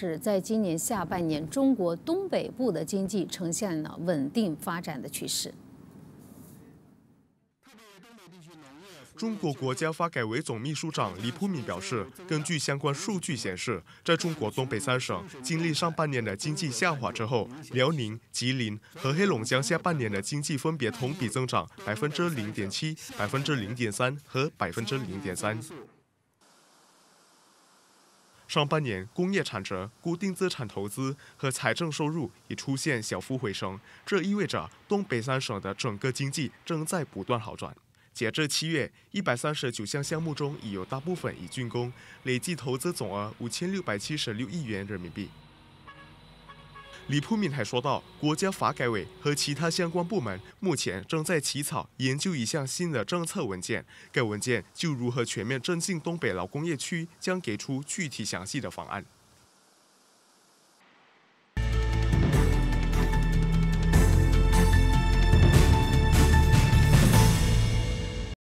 是在今年下半年，中国东北部的经济呈现了稳定发展的趋势。中国国家发改委总秘书长李朴敏表示，根据相关数据显示，在中国东北三省经历上半年的经济下滑之后，辽宁、吉林和黑龙江下半年的经济分别同比增长百分之零点七、百分之零点三和百分之零点三。上半年，工业产值、固定资产投资和财政收入已出现小幅回升，这意味着东北三省的整个经济正在不断好转。截至七月，一百三十九项项目中已有大部分已竣工，累计投资总额五千六百七十六亿元人民币。李朴敏还说到，国家发改委和其他相关部门目前正在起草研究一项新的政策文件，该文件就如何全面振兴东北老工业区将给出具体详细的方案。